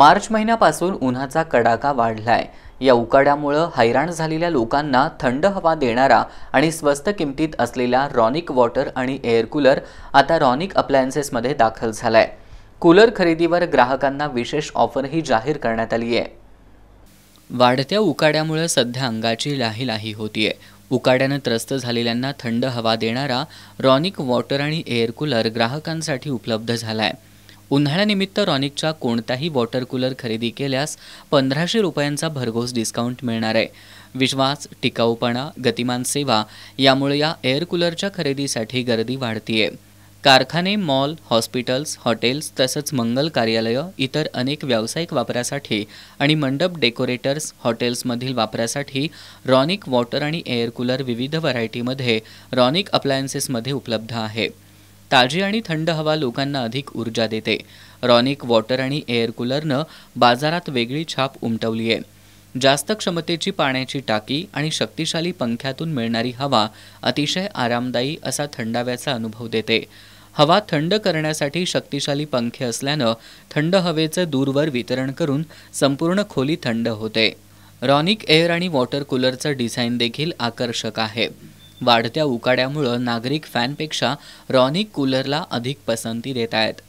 मार्च महिन्यापासून उन्हाचा कडाका वाढलाय या उकाड्यामुळं हैराण झालेल्या लोकांना थंड हवा देणारा आणि स्वस्त किमतीत असलेला रॉनिक वॉटर आणि एअर कूलर आता रॉनिक अप्लायन्सेसमध्ये दाखल झालाय कूलर खरेदीवर ग्राहकांना विशेष ऑफरही जाहीर करण्यात आली आहे वाढत्या उकाड्यामुळे सध्या अंगाची लाही लाही होतीये उकाड्यानं त्रस्त झालेल्यांना थंड हवा देणारा रॉनिक वॉटर आणि एअर कूलर ग्राहकांसाठी उपलब्ध झाला आहे उन्हाळ्यानिमित्त रॉनिकच्या कोणताही वॉटर कूलर खरेदी केल्यास पंधराशे रुपयांचा भरघोस डिस्काउंट मिळणार आहे विश्वास टिकाऊपणा गतिमान सेवा यामुळे या एअर कूलरच्या खरेदीसाठी गर्दी वाढतीये कारखाने मॉल हॉस्पिटल्स हॉटेल्स तसंच मंगल कार्यालयं इतर अनेक व्यावसायिक वापरासाठी आणि मंडप डेकोरेटर्स हॉटेल्समधील वापरासाठी रॉनिक वॉटर आणि एअर कूलर विविध व्हरायटीमध्ये रॉनिक अप्लायन्सेसमध्ये उपलब्ध आहे ताजी आणि थंड हवा लोकांना अधिक ऊर्जा देते रॉनिक वॉटर आणि एअर कूलरनं बाजारात वेगळी छाप उमटवली आहे जास्त क्षमतेची पाण्याची टाकी आणि शक्तिशाली पंख्यातून मिळणारी हवा अतिशय आरामदायी असा थंडाव्याचा अनुभव देते हवा थंड करण्यासाठी शक्तिशाली पंखे असल्यानं थंड हवेचं दूरवर वितरण करून संपूर्ण खोली थंड होते रॉनिक एअर आणि वॉटर कूलरचं डिझाईन देखील आकर्षक आहे वाढत्या उकाड्यामुळं नागरिक फॅनपेक्षा रॉनिक कूलरला अधिक पसंती देत आहेत